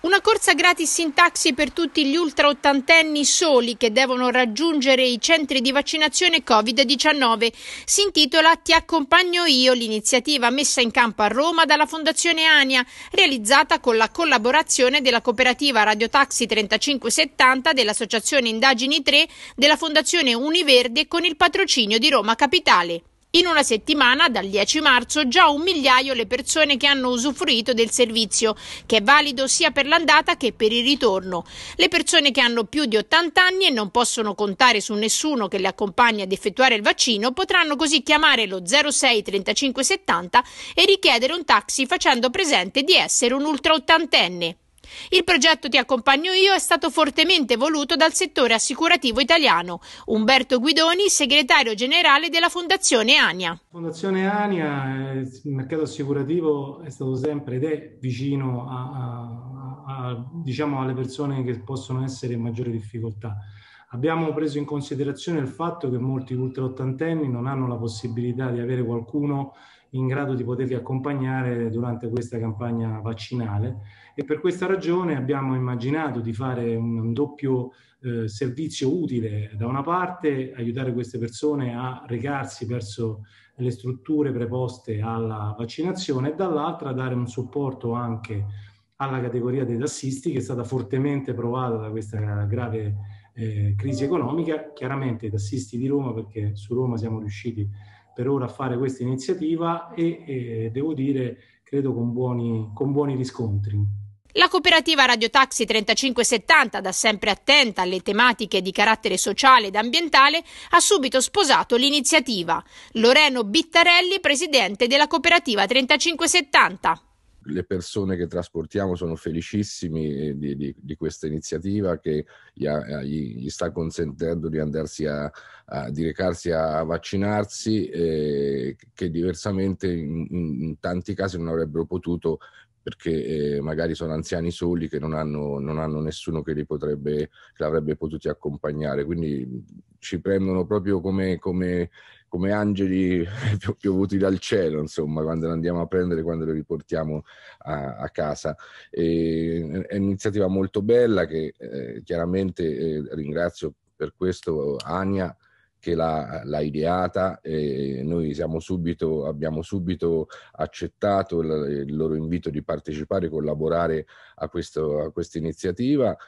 Una corsa gratis in taxi per tutti gli ultra ottantenni soli che devono raggiungere i centri di vaccinazione Covid-19. Si intitola Ti accompagno io, l'iniziativa messa in campo a Roma dalla Fondazione Ania, realizzata con la collaborazione della cooperativa Radio Taxi 3570, dell'Associazione Indagini 3, della Fondazione Univerde con il patrocinio di Roma Capitale. In una settimana, dal 10 marzo, già un migliaio le persone che hanno usufruito del servizio, che è valido sia per l'andata che per il ritorno. Le persone che hanno più di 80 anni e non possono contare su nessuno che le accompagni ad effettuare il vaccino potranno così chiamare lo 06 35 70 e richiedere un taxi facendo presente di essere un ultraottantenne. Il progetto Ti accompagno io è stato fortemente voluto dal settore assicurativo italiano. Umberto Guidoni, segretario generale della Fondazione ANIA. Fondazione ANIA, eh, il mercato assicurativo è stato sempre ed è vicino a, a, a, diciamo alle persone che possono essere in maggiore difficoltà. Abbiamo preso in considerazione il fatto che molti ultraottantenni non hanno la possibilità di avere qualcuno in grado di poterli accompagnare durante questa campagna vaccinale e per questa ragione abbiamo immaginato di fare un doppio eh, servizio utile da una parte aiutare queste persone a recarsi verso le strutture preposte alla vaccinazione e dall'altra dare un supporto anche alla categoria dei tassisti che è stata fortemente provata da questa grave eh, crisi economica. Chiaramente i tassisti di Roma, perché su Roma siamo riusciti a per ora a fare questa iniziativa e eh, devo dire credo con buoni, con buoni riscontri. La cooperativa Radio Taxi 3570, da sempre attenta alle tematiche di carattere sociale ed ambientale, ha subito sposato l'iniziativa. Loreno Bittarelli, presidente della cooperativa 3570 le persone che trasportiamo sono felicissimi eh, di, di, di questa iniziativa che gli, eh, gli, gli, sta consentendo di andarsi a, a di recarsi a vaccinarsi eh, che diversamente in, in, tanti casi non avrebbero potuto perché eh, magari sono anziani soli che non hanno, non hanno nessuno che li potrebbe, che l'avrebbe potuti accompagnare. Quindi ci prendono proprio come, come, come angeli piovuti dal cielo, insomma, quando li andiamo a prendere, quando li riportiamo a, a casa. E, è un'iniziativa molto bella che eh, chiaramente eh, ringrazio per questo Ania che l'ha, l'ha ideata e noi subito, abbiamo subito accettato il, il, loro invito di partecipare e collaborare a, questo, a questa iniziativa